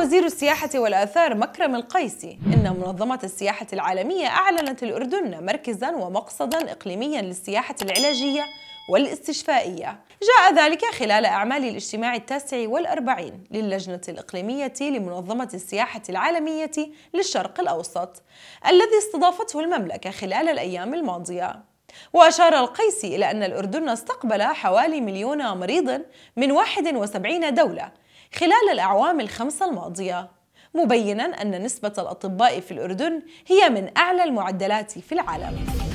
وزير السياحة والآثار مكرم القيسي إن منظمة السياحة العالمية أعلنت الأردن مركزا ومقصدا إقليميا للسياحة العلاجية والاستشفائية جاء ذلك خلال أعمال الاجتماع التاسع والأربعين للجنة الإقليمية لمنظمة السياحة العالمية للشرق الأوسط الذي استضافته المملكة خلال الأيام الماضية وأشار القيسي إلى أن الأردن استقبل حوالي مليون مريض من 71 دولة خلال الأعوام الخمسة الماضية مبينا أن نسبة الأطباء في الأردن هي من أعلى المعدلات في العالم